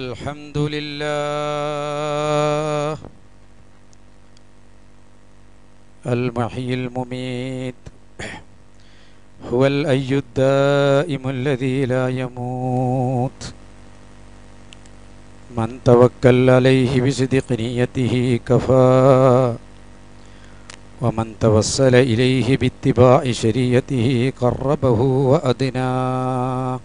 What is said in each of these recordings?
الحمد لله المحيي المميت هو الأي الدائم الذي لا يموت من توكل عليه بصدق نيته كفى ومن توسل إليه باتباع شريته قربه وأدناه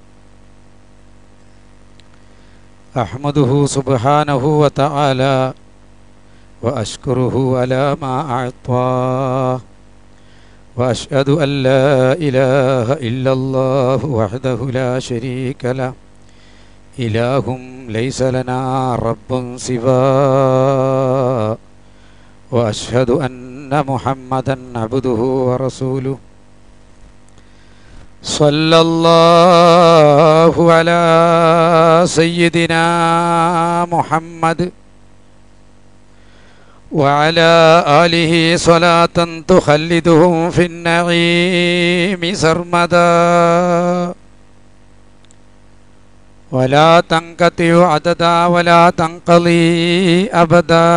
أحمده سبحانه وتعالى وأشكره على ما أعطاه وأشهد أن لا إله إلا الله وحده لا شريك له إله ليس لنا رب سواه وأشهد أن محمدا عبده ورسوله صلى الله على سيدنا محمد وعلى آله صلاة تخلدهم في النعيم سرمدا ولا تنقطع عددا ولا تنقضي أبدا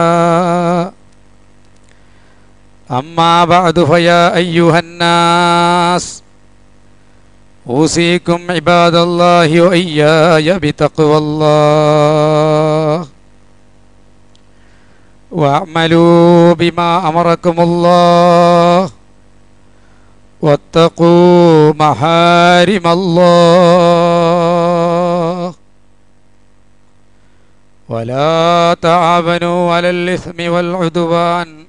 أما بعد فيا أيها الناس أوصيكم عباد الله وإياي بتقوى الله واعملوا بما أمركم الله واتقوا محارم الله ولا تعاونوا على الإثم والعدوان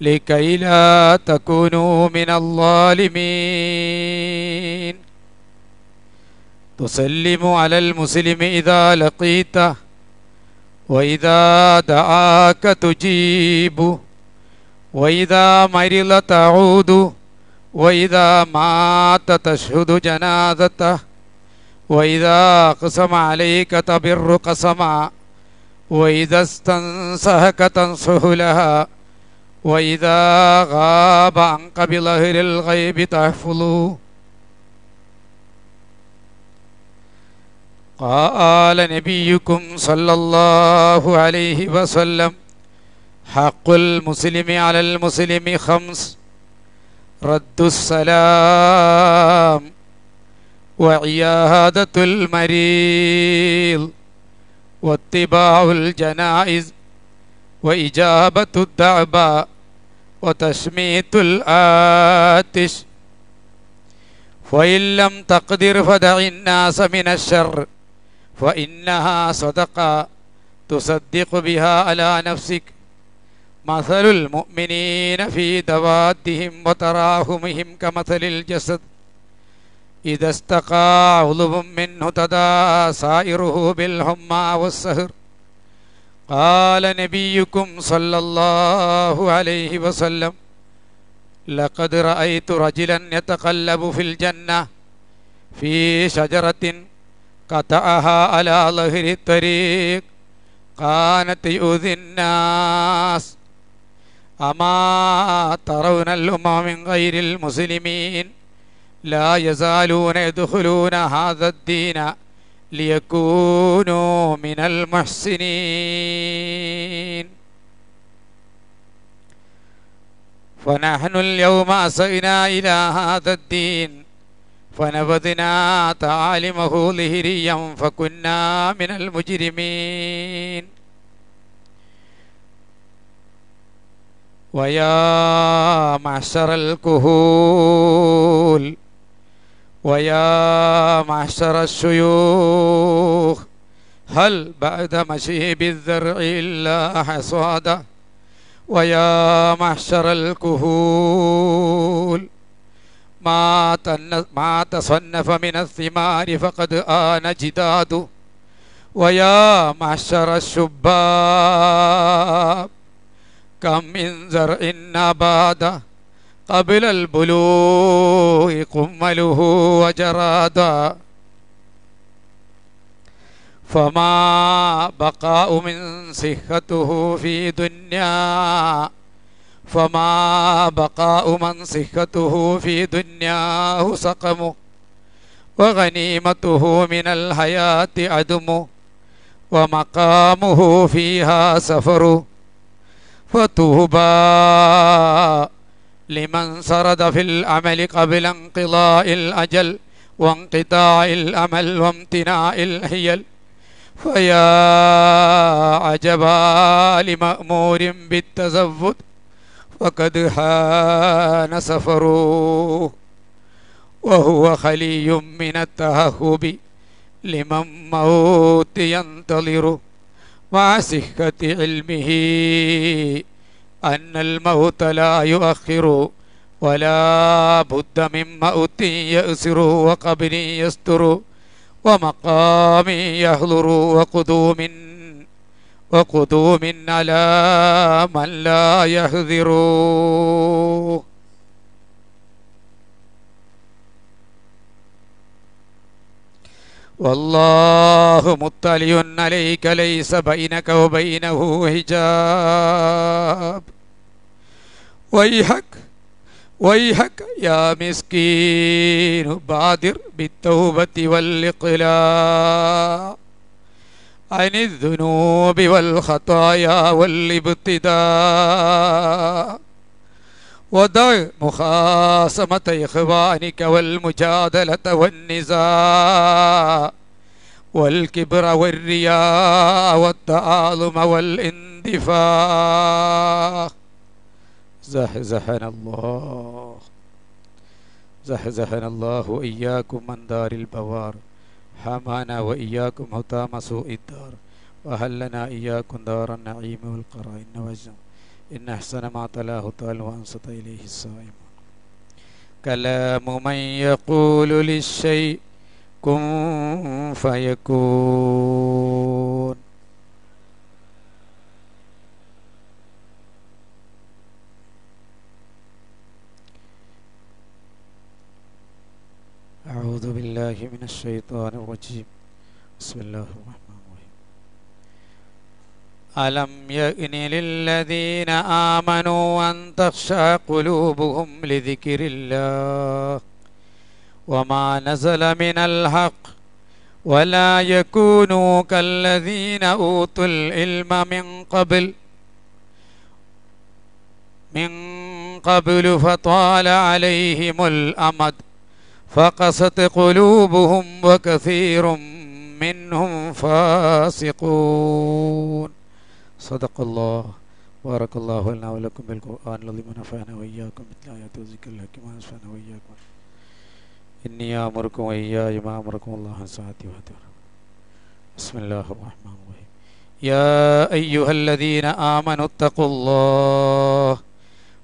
لكي لا تكونوا من الظالمين تسلم على المسلم إذا لقيته وإذا دعاك تجيب وإذا مرض تعود وإذا مات تشهد جنازته وإذا قسم عليك تبر قسما وإذا استنصحك تنصح لها وإذا غاب عن قبله للغيب تحفظه قال نبيكم صلى الله عليه وسلم حق المسلم على المسلم خمس رد السلام وعيادة المريض واتباع الجنائز وإجابة الدعباء وتشميت الآتش وإن لم تقدر فدع الناس من الشر فإنها صدقة تصدق بها على نفسك مثل المؤمنين في دوادهم وتراهمهم كمثل الجسد إذا استقى عضو منه تدا سائره بالحمى والسهر قال نبيكم صلى الله عليه وسلم لقد رأيت رجلا يتقلب في الجنة في شجرة قطعها على ظهر الطريق قانت يؤذي الناس أما ترون الأمم من غير المسلمين لا يزالون يدخلون هذا الدين ليكونوا من المحسنين فنحن اليوم أسئنا إلى هذا الدين فنبذنا تعالمه ظهريا فكنا من المجرمين ويا معشر الكهول ويا معشر الشيوخ هل بعد مشيب الذرع إلا حصادا ويا معشر الكهول ما ما تصنف من الثمار فقد آن جداد ويا معشر الشباب كم من زرع نبات قبل البلوغ قمله وجرادا فما بقاء من صحته في دنيا فما بقاء من صحته في دنياه سقم وغنيمته من الحياة عدم ومقامه فيها سفر فتوبى لمن سرد في العمل قبل انقضاء الأجل وانقطاع الأمل وامتناع الحيل فيا عجبا لمأمور بالتزود وقد حان سفره وهو خلي من التهخب لمن موت ينتظر مع صحة علمه أن الموت لا يؤخر ولا بد من موت يأسر وقبر يستر ومقام يهلر وقدوم وقدوم على من لا يهذر والله مطلع عليك ليس بينك وبينه حجاب ويحك ويحك يا مسكين بادر بالتوبة والإقلاع عن الذنوب والخطايا والابتداء ودع مخاصمة إخوانك والمجادلة والنزاع والكبر والرياء والتعاظم والاندفاع زحزحنا الله زحزحنا الله إياكم من دار البوار حمانا وإياكم هتام سوء الدار وهل لنا إياكم دار النعيم والقرائن وجم إن أحسن ما تلاه طال وأنصت إليه الصائم كلام من يقول للشيء كن فيكون بالله من الشيطان الرجيم بسم الله الرحمن الرحيم ألم يئن للذين آمنوا أن تخشى قلوبهم لذكر الله وما نزل من الحق ولا يكونوا كالذين أوتوا العلم من قبل من قبل فطال عليهم الأمد فقست قلوبهم وكثير منهم فاسقون صدق الله بارك الله لنا ولكم بالقرآن الذي منفعنا وإياكم مثل آيات وذكر الحكيم ونفعنا وإياكم إني آمركم وإياي ما أمركم الله عن ساعتي بسم الله الرحمن الرحيم يا أيها الذين آمنوا اتقوا الله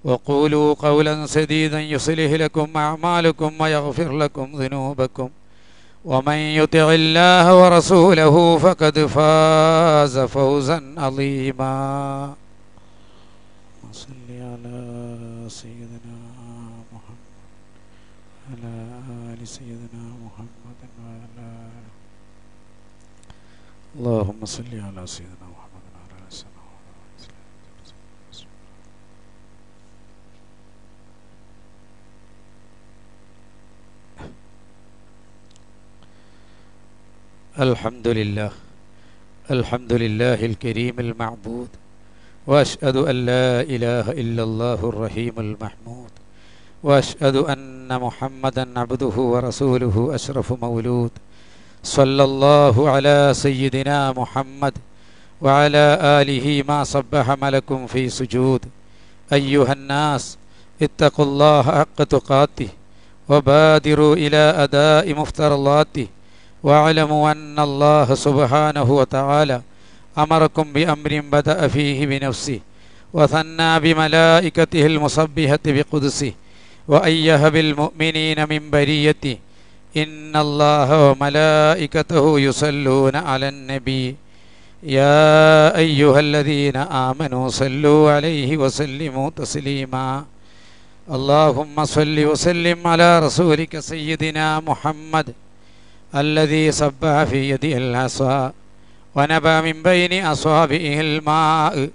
وقولوا قولا سديدا يصلح لكم أعمالكم ويغفر لكم ذنوبكم ومن يطع الله ورسوله فقد فاز فوزا عظيما صل على سيدنا محمد على آل سيدنا محمد وعلى اللهم صل على سيدنا الحمد لله الحمد لله الكريم المعبود وأشهد أن لا إله إلا الله الرحيم المحمود وأشهد أن محمدا عبده ورسوله أشرف مولود صلى الله على سيدنا محمد وعلى آله ما صبح ملك في سجود أيها الناس اتقوا الله حق تقاته وبادروا إلى أداء مفترضاته واعلموا أن الله سبحانه وتعالى أمركم بأمر بدأ فيه بنفسه وثنى بملائكته المصبهة بقدسه وأيه بالمؤمنين من بريته إن الله وملائكته يصلون على النبي يا أيها الذين آمنوا صلوا عليه وسلموا تسليما اللهم صل وسلم على رسولك سيدنا محمد الذي صبها في يد العصا ونبى من بين أصابعه الماء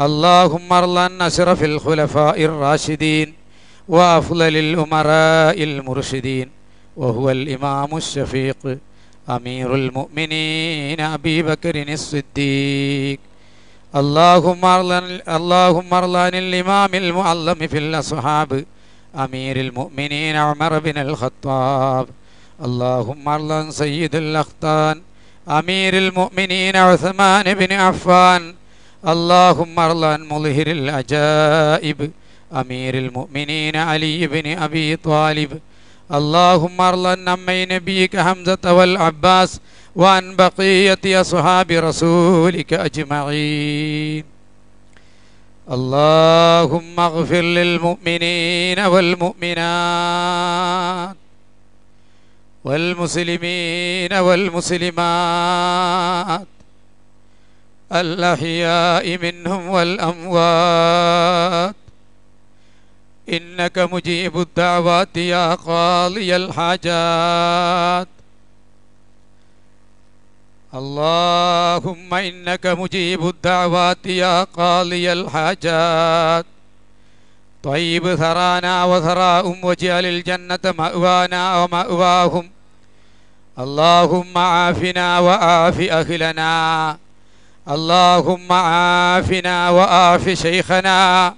اللهم ارلن أشرف الخلفاء الراشدين وأفضل الأمراء المرشدين وهو الإمام الشفيق أمير المؤمنين أبي بكر الصديق اللهم ارلن اللهم ارلن الإمام المعلم في الأصحاب أمير المؤمنين عمر بن الخطاب اللهم ارض سيد الاخطان امير المؤمنين عثمان بن عفان اللهم ارض مظهر العجائب امير المؤمنين علي بن ابي طالب اللهم ارض نمي نبيك حمزه والعباس وعن بقيه اصحاب رسولك اجمعين اللهم اغفر للمؤمنين والمؤمنات والمسلمين والمسلمات الأحياء منهم والأموات إنك مجيب الدعوات يا قاضي الحاجات اللهم إنك مجيب الدعوات يا قاضي الحاجات طيب ثرانا وثراهم وجعل الجنة مأوانا ومأواهم اللهم عافنا وعاف أهلنا اللهم عافنا وعاف شيخنا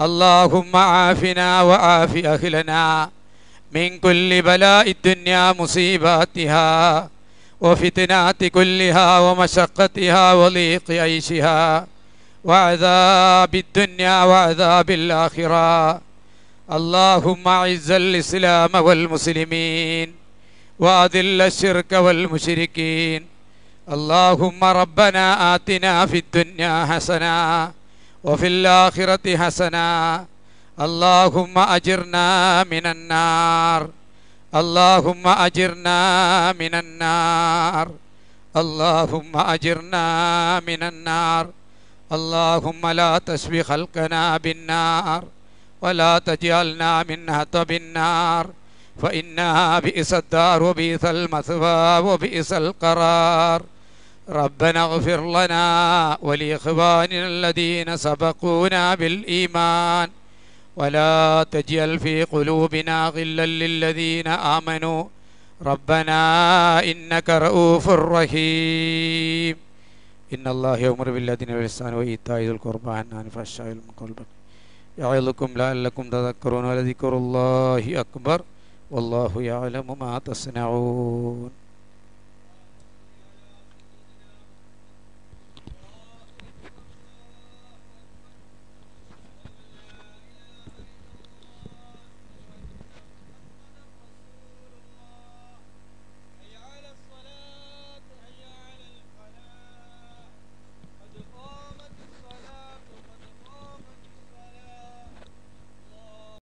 اللهم عافنا وعاف أهلنا من كل بلاء الدنيا مصيباتها وفتنات كلها ومشقتها وليق عيشها وعذاب الدنيا وعذاب الآخرة اللهم أعز الإسلام والمسلمين وأذل الشرك والمشركين اللهم ربنا آتنا في الدنيا حسنة وفي الآخرة حسنة اللهم أجرنا من النار اللهم أجرنا من النار اللهم أجرنا من النار اللهم لا تشفي خلقنا بالنار ولا تجعلنا من هطب النار فإنها بئس الدار وبئس المثوى وبئس القرار ربنا اغفر لنا ولإخواننا الذين سبقونا بالإيمان ولا تجعل في قلوبنا غلا للذين آمنوا ربنا إنك رؤوف رحيم إن الله يأمر بالذين بالإحسان وإيتاء ذي القربى وينهى عن الفحشاء والمنكر والبغي يعظكم لعلكم تذكرون ولذكر الله أكبر والله يعلم ما تصنعون